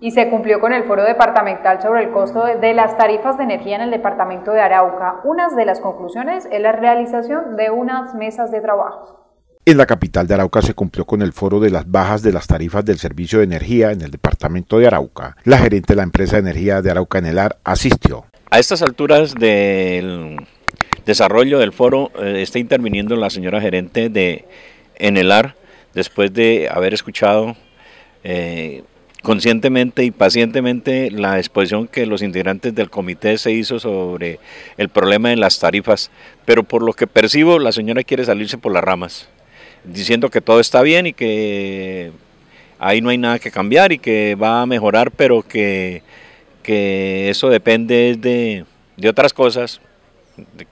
y se cumplió con el foro departamental sobre el costo de las tarifas de energía en el departamento de Arauca. Una de las conclusiones es la realización de unas mesas de trabajo. En la capital de Arauca se cumplió con el foro de las bajas de las tarifas del servicio de energía en el departamento de Arauca. La gerente de la empresa de energía de Arauca Enelar asistió. A estas alturas del desarrollo del foro eh, está interviniendo la señora gerente de Enelar después de haber escuchado eh, conscientemente y pacientemente la exposición que los integrantes del comité se hizo sobre el problema de las tarifas, pero por lo que percibo la señora quiere salirse por las ramas, diciendo que todo está bien y que ahí no hay nada que cambiar y que va a mejorar, pero que, que eso depende de, de otras cosas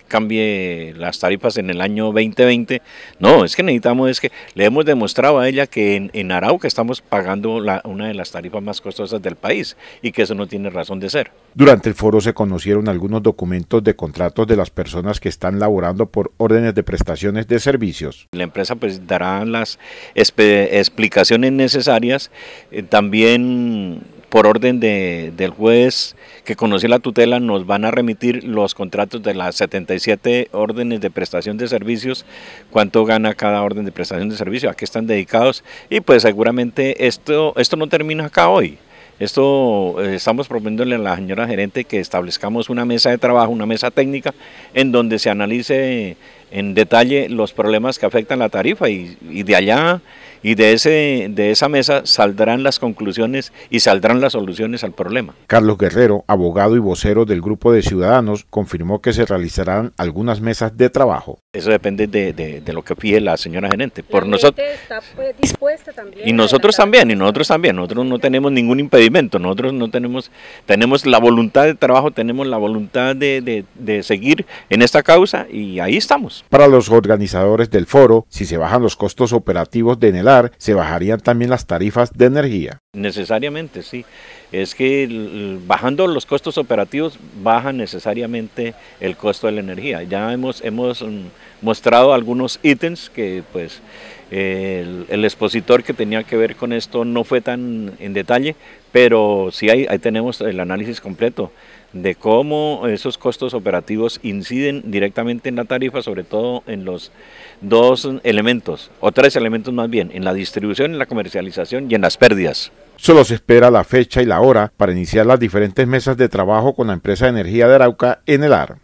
cambie las tarifas en el año 2020. No, es que necesitamos, es que le hemos demostrado a ella que en, en Arauca estamos pagando la, una de las tarifas más costosas del país y que eso no tiene razón de ser. Durante el foro se conocieron algunos documentos de contratos de las personas que están laborando por órdenes de prestaciones de servicios. La empresa pues dará las explicaciones necesarias, eh, también por orden del juez que conoció la tutela, nos van a remitir los contratos de las 77 órdenes de prestación de servicios, cuánto gana cada orden de prestación de servicio, a qué están dedicados y pues seguramente esto, esto no termina acá hoy. Esto eh, estamos proponiéndole a la señora gerente que establezcamos una mesa de trabajo, una mesa técnica, en donde se analice en detalle los problemas que afectan la tarifa y, de allá y de, ese, de esa mesa saldrán las conclusiones y saldrán las soluciones al problema. Carlos Guerrero, abogado y vocero del grupo de ciudadanos, confirmó que se realizarán algunas mesas de trabajo. Eso depende de, lo que fije la señora gerente. Por nosotros Y nosotros también, y nosotros también. Nosotros no tenemos ningún impedimento. Nosotros no tenemos, tenemos la voluntad de trabajo, tenemos la voluntad de seguir en esta causa y ahí estamos. Para los organizadores del foro, si se bajan los costos operativos de Enelar, se bajarían también las tarifas de energía necesariamente, sí. Es que bajando los costos operativos baja necesariamente el costo de la energía. Ya hemos, hemos mm, mostrado algunos ítems que pues el, expositor que tenía que ver con esto no fue tan en detalle, pero sí ahí tenemos el análisis completo de cómo esos costos operativos inciden directamente en la tarifa, sobre todo en los dos elementos, o tres elementos más bien, en la distribución, en la comercialización y en las pérdidas. Solo se espera la fecha y la hora para iniciar las diferentes mesas de trabajo con la empresa de energía de Arauca, en el AR.